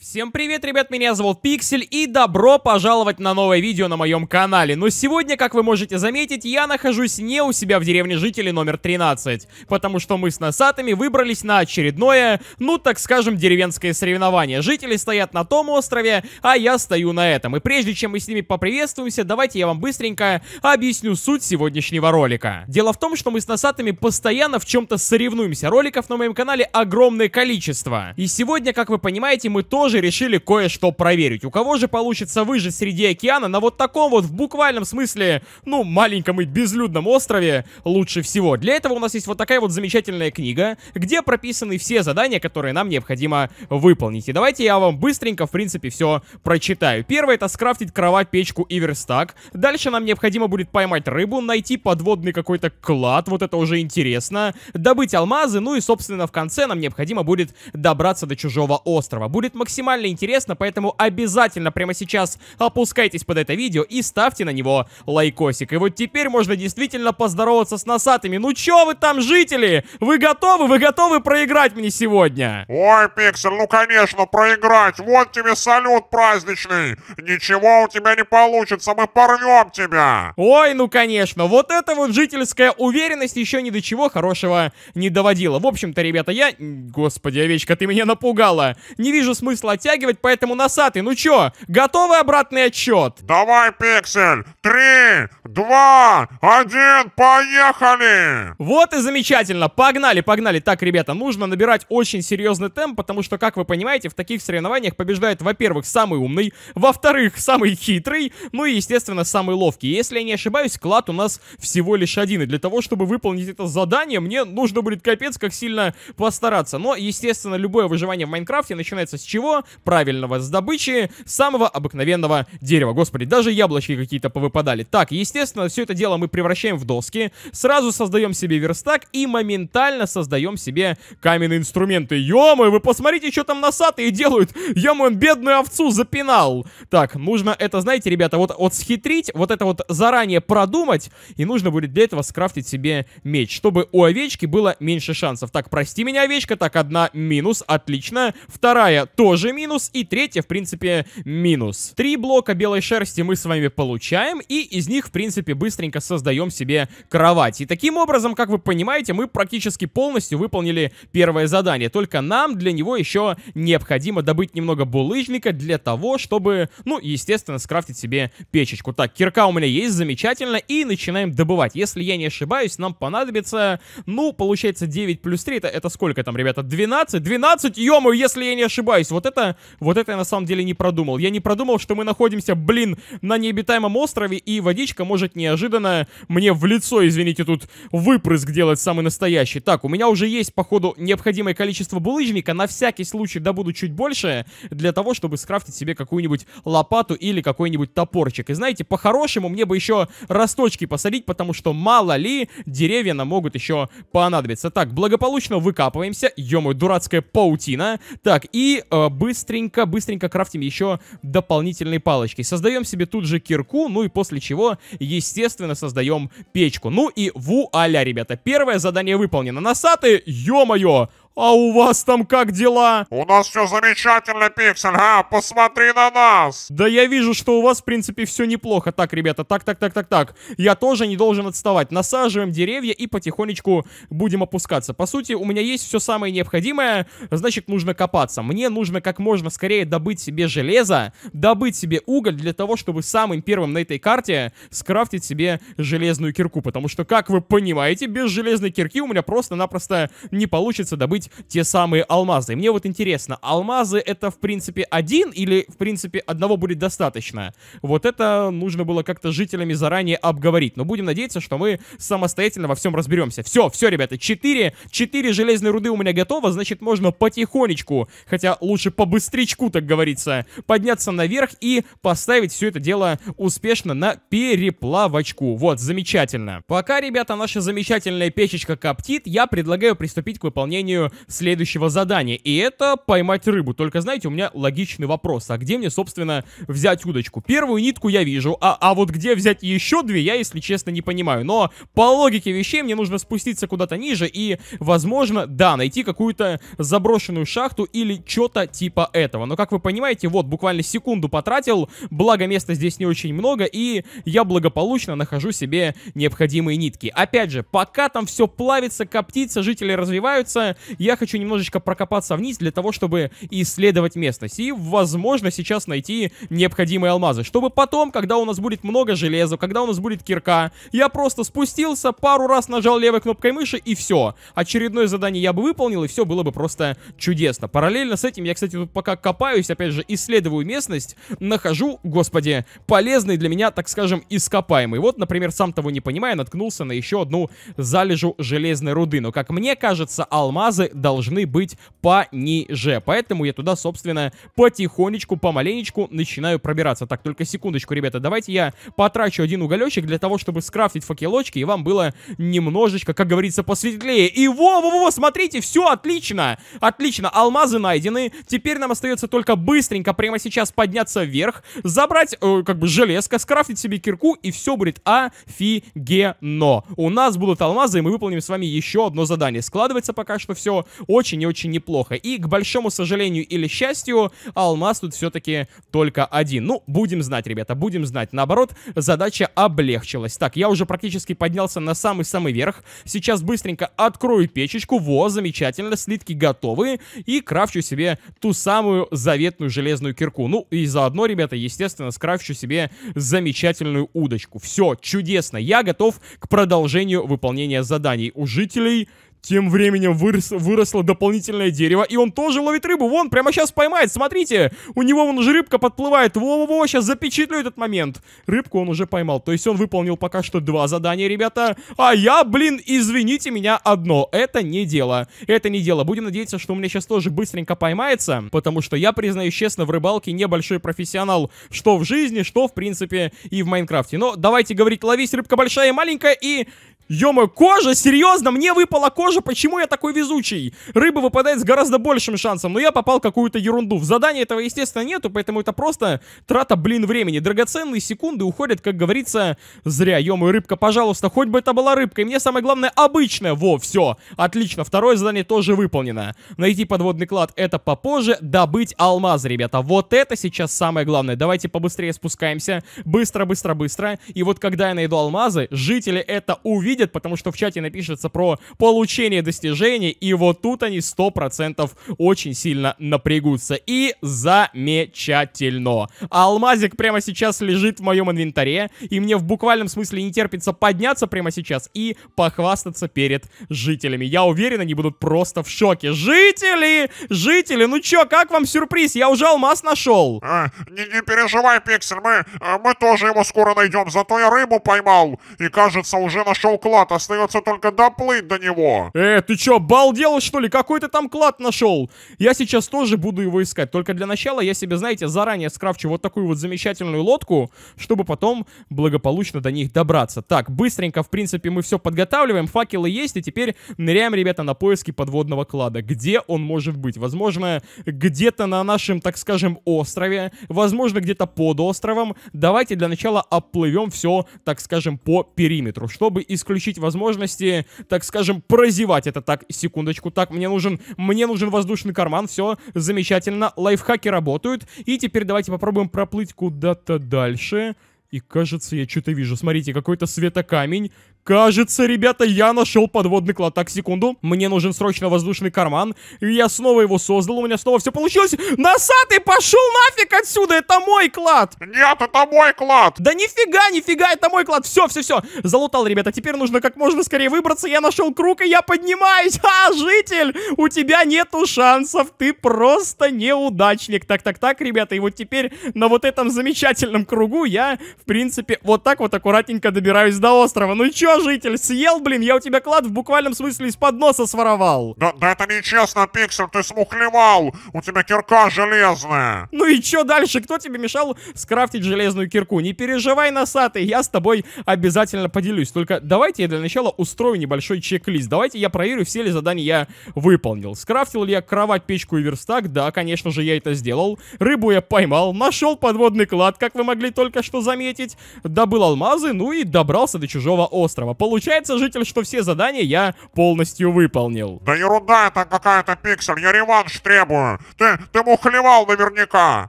Всем привет, ребят, меня зовут Пиксель и добро пожаловать на новое видео на моем канале. Но сегодня, как вы можете заметить, я нахожусь не у себя в деревне жителей номер 13, потому что мы с носатыми выбрались на очередное, ну так скажем, деревенское соревнование. Жители стоят на том острове, а я стою на этом. И прежде чем мы с ними поприветствуемся, давайте я вам быстренько объясню суть сегодняшнего ролика. Дело в том, что мы с носатыми постоянно в чем-то соревнуемся. Роликов на моем канале огромное количество. И сегодня, как вы понимаете, мы тоже тоже решили кое-что проверить. У кого же получится выжить среди океана на вот таком вот в буквальном смысле, ну, маленьком и безлюдном острове лучше всего. Для этого у нас есть вот такая вот замечательная книга, где прописаны все задания, которые нам необходимо выполнить. И давайте я вам быстренько, в принципе, все прочитаю. Первое это скрафтить кровать, печку и верстак. Дальше нам необходимо будет поймать рыбу, найти подводный какой-то клад, вот это уже интересно, добыть алмазы, ну и, собственно, в конце нам необходимо будет добраться до чужого острова. Будет максимально максимально интересно, поэтому обязательно прямо сейчас опускайтесь под это видео и ставьте на него лайкосик. И вот теперь можно действительно поздороваться с носатыми. Ну чё вы там, жители? Вы готовы? Вы готовы проиграть мне сегодня? Ой, Пиксель, ну конечно, проиграть. Вот тебе салют праздничный. Ничего у тебя не получится, мы порвем тебя. Ой, ну конечно, вот это вот жительская уверенность еще ни до чего хорошего не доводила. В общем-то, ребята, я... Господи, овечка, ты меня напугала. Не вижу смысла начал оттягивать, поэтому носатый, ну чё, готовы обратный отчет? Давай, Пиксель! Три, два, один, поехали! Вот и замечательно, погнали, погнали. Так, ребята, нужно набирать очень серьезный темп, потому что, как вы понимаете, в таких соревнованиях побеждает, во-первых, самый умный, во-вторых, самый хитрый, ну и, естественно, самый ловкий. Если я не ошибаюсь, клад у нас всего лишь один, и для того, чтобы выполнить это задание, мне нужно будет капец как сильно постараться. Но, естественно, любое выживание в Майнкрафте начинается с чего? правильного с добычи, самого обыкновенного дерева. Господи, даже яблочки какие-то повыпадали. Так, естественно, все это дело мы превращаем в доски, сразу создаем себе верстак и моментально создаем себе каменные инструменты. Ё-моё, вы посмотрите, что там носатые делают. Ё-моё, он бедную овцу запинал. Так, нужно это, знаете, ребята, вот, вот схитрить, вот это вот заранее продумать, и нужно будет для этого скрафтить себе меч, чтобы у овечки было меньше шансов. Так, прости меня, овечка, так, одна минус, отлично. Вторая тоже тоже минус. И третья, в принципе, минус. Три блока белой шерсти мы с вами получаем. И из них, в принципе, быстренько создаем себе кровать. И таким образом, как вы понимаете, мы практически полностью выполнили первое задание. Только нам для него еще необходимо добыть немного булыжника для того, чтобы, ну, естественно, скрафтить себе печечку. Так, кирка у меня есть, замечательно. И начинаем добывать. Если я не ошибаюсь, нам понадобится, ну, получается 9 плюс 3. Это, это сколько там, ребята? 12? 12, ё если я не ошибаюсь. Вот это это, вот это я на самом деле не продумал. Я не продумал, что мы находимся, блин, на необитаемом острове, и водичка может неожиданно мне в лицо, извините, тут выпрыск делать самый настоящий. Так, у меня уже есть, походу, необходимое количество булыжника, на всякий случай добуду чуть больше, для того, чтобы скрафтить себе какую-нибудь лопату или какой-нибудь топорчик. И знаете, по-хорошему мне бы еще росточки посадить, потому что мало ли деревья нам могут еще понадобиться. Так, благополучно выкапываемся, ё дурацкая паутина. Так, и э, быстренько, быстренько крафтим еще дополнительные палочки. Создаем себе тут же кирку, ну и после чего, естественно, создаем печку. Ну и вуаля, ребята, первое задание выполнено. Носатые, ё-моё! А у вас там как дела? У нас все замечательно, Пиксель, а? Посмотри на нас! Да я вижу, что у вас, в принципе, все неплохо. Так, ребята, так, так, так, так, так. Я тоже не должен отставать. Насаживаем деревья и потихонечку будем опускаться. По сути, у меня есть все самое необходимое, значит, нужно копаться. Мне нужно как можно скорее добыть себе железо, добыть себе уголь для того, чтобы самым первым на этой карте скрафтить себе железную кирку. Потому что, как вы понимаете, без железной кирки у меня просто-напросто не получится добыть добыть те самые алмазы. мне вот интересно, алмазы это в принципе один или в принципе одного будет достаточно? Вот это нужно было как-то жителями заранее обговорить. Но будем надеяться, что мы самостоятельно во всем разберемся. Все, все, ребята, 4, 4 железные руды у меня готово, значит можно потихонечку, хотя лучше побыстречку, так говорится, подняться наверх и поставить все это дело успешно на переплавочку. Вот, замечательно. Пока, ребята, наша замечательная печечка коптит, я предлагаю приступить к выполнению следующего задания. И это поймать рыбу. Только, знаете, у меня логичный вопрос. А где мне, собственно, взять удочку? Первую нитку я вижу, а, а вот где взять еще две, я, если честно, не понимаю. Но по логике вещей мне нужно спуститься куда-то ниже и, возможно, да, найти какую-то заброшенную шахту или что-то типа этого. Но, как вы понимаете, вот, буквально секунду потратил, благо места здесь не очень много, и я благополучно нахожу себе необходимые нитки. Опять же, пока там все плавится, коптится, жители развиваются, я я хочу немножечко прокопаться вниз для того, чтобы исследовать местность. И, возможно, сейчас найти необходимые алмазы. Чтобы потом, когда у нас будет много железа, когда у нас будет кирка, я просто спустился, пару раз нажал левой кнопкой мыши и все. Очередное задание я бы выполнил, и все было бы просто чудесно. Параллельно с этим я, кстати, тут пока копаюсь, опять же, исследую местность, нахожу, господи, полезный для меня, так скажем, ископаемый. Вот, например, сам того не понимая, наткнулся на еще одну залежу железной руды. Но, как мне кажется, алмазы должны быть пониже. Поэтому я туда, собственно, потихонечку, помаленечку начинаю пробираться. Так, только секундочку, ребята, давайте я потрачу один уголечек для того, чтобы скрафтить факелочки, и вам было немножечко, как говорится, посветлее. И во-во-во, смотрите, все отлично! Отлично, алмазы найдены. Теперь нам остается только быстренько прямо сейчас подняться вверх, забрать, э, как бы, железка, скрафтить себе кирку, и все будет офигенно. У нас будут алмазы, и мы выполним с вами еще одно задание. Складывается пока что все очень и очень неплохо. И, к большому сожалению или счастью, алмаз тут все-таки только один. Ну, будем знать, ребята, будем знать. Наоборот, задача облегчилась. Так, я уже практически поднялся на самый-самый верх. Сейчас быстренько открою печечку. Во, замечательно, слитки готовы. И крафчу себе ту самую заветную железную кирку. Ну, и заодно, ребята, естественно, скрафчу себе замечательную удочку. Все, чудесно. Я готов к продолжению выполнения заданий у жителей тем временем вырос, выросло дополнительное дерево, и он тоже ловит рыбу. Вон, прямо сейчас поймает, смотрите. У него вон же рыбка подплывает. Во-во-во, сейчас запечатлю этот момент. Рыбку он уже поймал. То есть он выполнил пока что два задания, ребята. А я, блин, извините меня, одно. Это не дело. Это не дело. Будем надеяться, что у меня сейчас тоже быстренько поймается. Потому что я, признаюсь честно, в рыбалке небольшой профессионал. Что в жизни, что, в принципе, и в Майнкрафте. Но давайте говорить, ловись, рыбка большая и маленькая, и Ё-моё, кожа? Серьезно? Мне выпала кожа? Почему я такой везучий? Рыба выпадает с гораздо большим шансом, но я попал какую-то ерунду. В задании этого, естественно, нету, поэтому это просто трата, блин, времени. Драгоценные секунды уходят, как говорится, зря. Ё-моё, рыбка, пожалуйста, хоть бы это была рыбка. И мне самое главное, обычная. Во, все, отлично. Второе задание тоже выполнено. Найти подводный клад — это попозже. Добыть алмаз, ребята. Вот это сейчас самое главное. Давайте побыстрее спускаемся. Быстро, быстро, быстро. И вот когда я найду алмазы, жители это увидят увидят, потому что в чате напишется про получение достижений, и вот тут они 100% очень сильно напрягутся. И замечательно. Алмазик прямо сейчас лежит в моем инвентаре, и мне в буквальном смысле не терпится подняться прямо сейчас и похвастаться перед жителями. Я уверен, они будут просто в шоке. Жители! Жители, ну чё, как вам сюрприз? Я уже алмаз нашел. А, не, не переживай, Пиксель, мы, а, мы тоже его скоро найдем. Зато я рыбу поймал и, кажется, уже нашел клад, остается только доплыть до него. Э, ты чё, балдел что ли? Какой ты там клад нашел? Я сейчас тоже буду его искать. Только для начала я себе, знаете, заранее скрафчу вот такую вот замечательную лодку, чтобы потом благополучно до них добраться. Так, быстренько, в принципе, мы все подготавливаем. Факелы есть, и теперь ныряем, ребята, на поиски подводного клада. Где он может быть? Возможно, где-то на нашем, так скажем, острове. Возможно, где-то под островом. Давайте для начала оплывем все, так скажем, по периметру, чтобы исключить включить возможности, так скажем, прозевать это так, секундочку, так, мне нужен, мне нужен воздушный карман, все, замечательно, лайфхаки работают, и теперь давайте попробуем проплыть куда-то дальше, и кажется, я что-то вижу. Смотрите, какой-то светокамень, Кажется, ребята, я нашел подводный клад. Так, секунду. Мне нужен срочно воздушный карман. И я снова его создал. У меня снова все получилось. Носатый пошел нафиг отсюда. Это мой клад. Нет, это мой клад. Да нифига, нифига, это мой клад. Все, все, все. Залутал, ребята. Теперь нужно как можно скорее выбраться. Я нашел круг, и я поднимаюсь. А, житель, у тебя нету шансов. Ты просто неудачник. Так, так, так, ребята. И вот теперь на вот этом замечательном кругу я, в принципе, вот так вот аккуратненько добираюсь до острова. Ну чё долгожитель, съел, блин, я у тебя клад в буквальном смысле из-под носа своровал. Да, да это нечестно, Пиксель, ты смухлевал, у тебя кирка железная. Ну и чё дальше, кто тебе мешал скрафтить железную кирку? Не переживай, носатый, я с тобой обязательно поделюсь, только давайте я для начала устрою небольшой чек-лист, давайте я проверю, все ли задания я выполнил. Скрафтил ли я кровать, печку и верстак? Да, конечно же, я это сделал. Рыбу я поймал, нашел подводный клад, как вы могли только что заметить, добыл алмазы, ну и добрался до чужого острова острова. Получается, житель, что все задания я полностью выполнил. Да ерунда это какая-то, Пиксель, я реванш требую. Ты, ты мухлевал наверняка.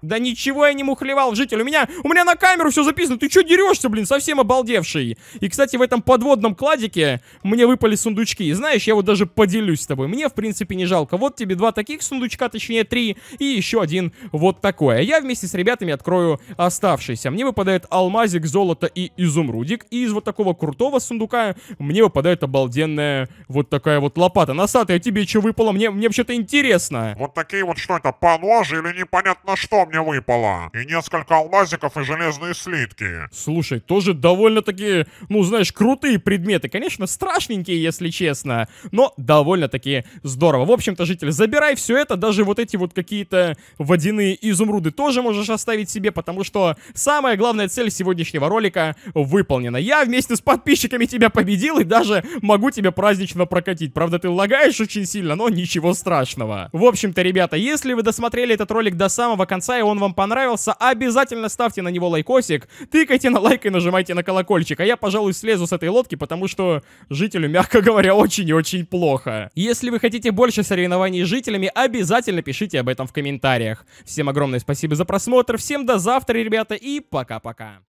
Да ничего я не мухлевал, житель, у меня, у меня на камеру все записано. Ты что дерешься, блин, совсем обалдевший? И, кстати, в этом подводном кладике мне выпали сундучки. И знаешь, я вот даже поделюсь с тобой. Мне, в принципе, не жалко. Вот тебе два таких сундучка, точнее три, и еще один вот такое. А я вместе с ребятами открою оставшийся. Мне выпадает алмазик, золото и изумрудик. И из вот такого крутого сундучка сундука, мне выпадает обалденная вот такая вот лопата. Носатая, тебе что выпало? Мне, мне вообще-то интересно. Вот такие вот что это, поножи или непонятно что мне выпало? И несколько алмазиков и железные слитки. Слушай, тоже довольно-таки, ну знаешь, крутые предметы. Конечно, страшненькие, если честно, но довольно-таки здорово. В общем-то, житель, забирай все это, даже вот эти вот какие-то водяные изумруды тоже можешь оставить себе, потому что самая главная цель сегодняшнего ролика выполнена. Я вместе с подписчиками тебя победил и даже могу тебя празднично прокатить. Правда, ты лагаешь очень сильно, но ничего страшного. В общем-то, ребята, если вы досмотрели этот ролик до самого конца и он вам понравился, обязательно ставьте на него лайкосик, тыкайте на лайк и нажимайте на колокольчик. А я, пожалуй, слезу с этой лодки, потому что жителю, мягко говоря, очень и очень плохо. Если вы хотите больше соревнований с жителями, обязательно пишите об этом в комментариях. Всем огромное спасибо за просмотр, всем до завтра, ребята, и пока-пока.